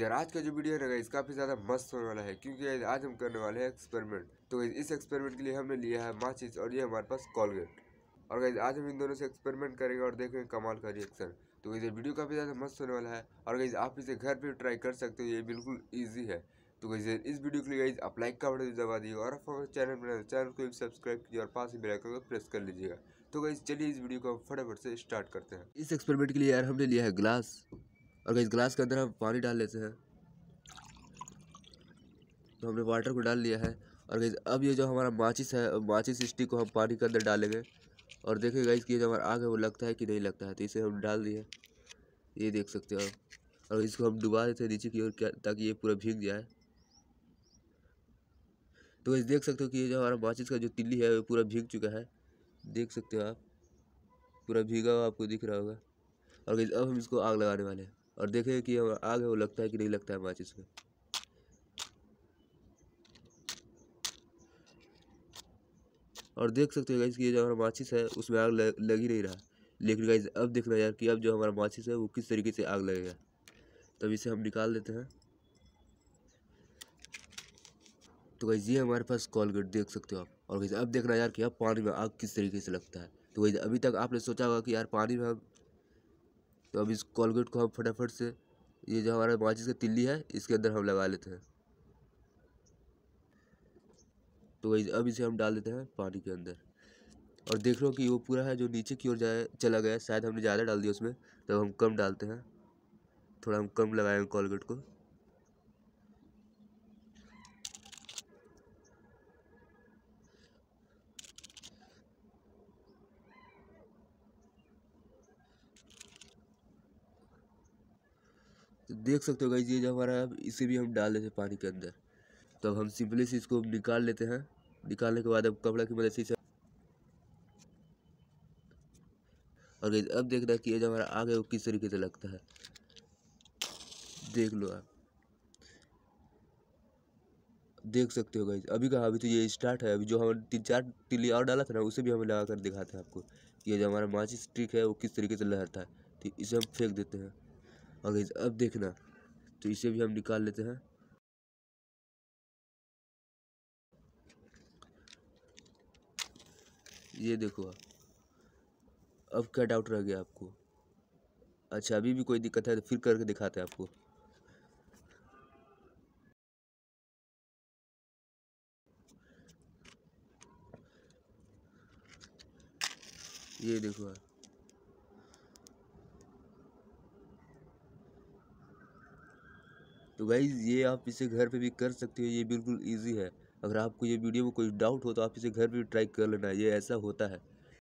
यार आज का जो वीडियो रहेगा इस काफ़ी ज़्यादा मस्त होने वाला है क्योंकि आज हम करने वाले हैं एक्सपेरिमेंट तो इस एक्सपेरिमेंट के लिए हमने लिया है माचिस और ये हमारे पास कॉलगेट और गई आज हम इन दोनों से एक्सपेरिमेंट करेंगे और देखेंगे कमाल का रिएक्शन तो इधर वीडियो काफ़ी ज़्यादा मस्त होने वाला है और गई आप इसे घर पर ट्राई कर सकते हो ये बिल्कुल ईजी है तो गाइज इस वीडियो के लिए गई आप लाइक का बटन दबा दीजिए और आप चैनल पर चैनल को सब्सक्राइब कीजिए और पास ही बेलाइकन को प्रेस कर लीजिएगा तो गई चलिए इस वीडियो को फटाफट से स्टार्ट करते हैं इस एक्सपेरिमेंट के लिए यार हमने लिया है ग्लास और इस ग्लास के अंदर हम पानी डाल लेते हैं तो हमने वाटर को डाल लिया है और गई अब ये जो हमारा माचिस है माचिस स्टिक को हम पानी के अंदर डालेंगे और देखिए इसकी कि ये जो हमारा आग है वो लगता है कि नहीं लगता है तो इसे हम डाल दिए ये देख सकते हो और इसको हम डुबा देते हैं नीचे की ओर ताकि ये पूरा भीग जाए तो वैसे देख सकते हो कि ये जो हमारा माचिस का जो तिल्ली है वो पूरा भीग चुका है देख सकते हो आप पूरा भीगा हुआ आपको दिख रहा होगा और अब हम इसको आग लगाने वाले हैं और देखें कि आग है वो लगता है कि नहीं लगता है माचिस में और देख सकते हो गाइज कि ये जो हमारा माचिस है उसमें आग लग, ही नहीं रहा लेकिन गाइज अब देखना यार कि अब जो हमारा माचिस है वो किस तरीके से आग लगेगा तब इसे हम निकाल देते हैं तो गाइज ये हमारे पास कॉल कर देख सकते हो आप और गाइज अब देखना यार कि अब पानी में आग किस तरीके से लगता है तो गाइज अभी तक आपने सोचा होगा कि यार पानी में हम तो अब इस कॉलगेट को हम फटाफट से ये जो हमारा माचिस का तिल्ली है इसके अंदर हम लगा लेते हैं तो वही अब इसे हम डाल देते हैं पानी के अंदर और देख लो कि वो पूरा है जो नीचे की ओर जाए चला गया शायद हमने ज़्यादा डाल दिया उसमें तब तो हम कम डालते हैं थोड़ा हम कम लगाएंगे कॉलगेट को तो देख सकते हो गई ये जो हमारा इसे भी हम डाल देते हैं पानी के अंदर तो अब हम सिंपली से इसको निकाल लेते हैं निकालने के बाद अब कपड़ा की मदद से इसे और गई अब हैं कि ये जो हमारा आग है वो किस तरीके से लगता है देख लो आप देख सकते हो गई अभी कहा अभी तो ये स्टार्ट है अभी जो हम तीन चार तिल्ली और डाला था ना उसे भी हम लगा कर दिखाते हैं आपको ये जो हमारा माचिस ट्रिक है वो किस तरीके से लहरता है तो इसे हम फेंक देते हैं और गाइस अब देखना तो इसे भी हम निकाल लेते हैं ये देखो अब क्या डाउट रह गया आपको अच्छा अभी भी कोई दिक्कत है तो फिर करके दिखाते हैं आपको ये देखो आप तो भाई ये आप इसे घर पे भी कर सकते हो ये बिल्कुल ईजी है अगर आपको ये वीडियो में कोई डाउट हो तो आप इसे घर पर भी ट्राई कर लेना ये ऐसा होता है